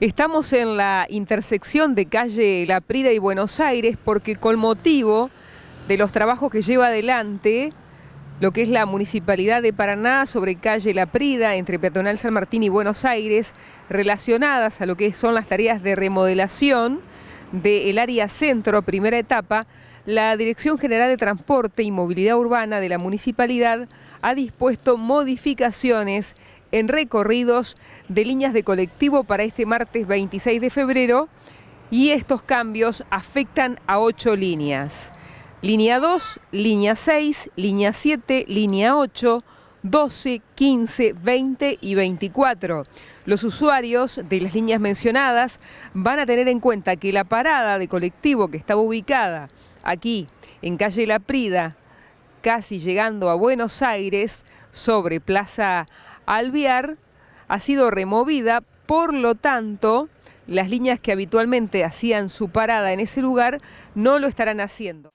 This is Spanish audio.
Estamos en la intersección de calle La Prida y Buenos Aires porque con motivo de los trabajos que lleva adelante lo que es la Municipalidad de Paraná sobre calle La Prida, entre Peatonal San Martín y Buenos Aires, relacionadas a lo que son las tareas de remodelación del área centro, primera etapa, la Dirección General de Transporte y Movilidad Urbana de la Municipalidad ha dispuesto modificaciones en recorridos de líneas de colectivo para este martes 26 de febrero y estos cambios afectan a ocho líneas. Línea 2, línea 6, línea 7, línea 8, 12, 15, 20 y 24. Los usuarios de las líneas mencionadas van a tener en cuenta que la parada de colectivo que estaba ubicada aquí en calle La Prida, casi llegando a Buenos Aires, sobre Plaza Alviar ha sido removida, por lo tanto, las líneas que habitualmente hacían su parada en ese lugar no lo estarán haciendo.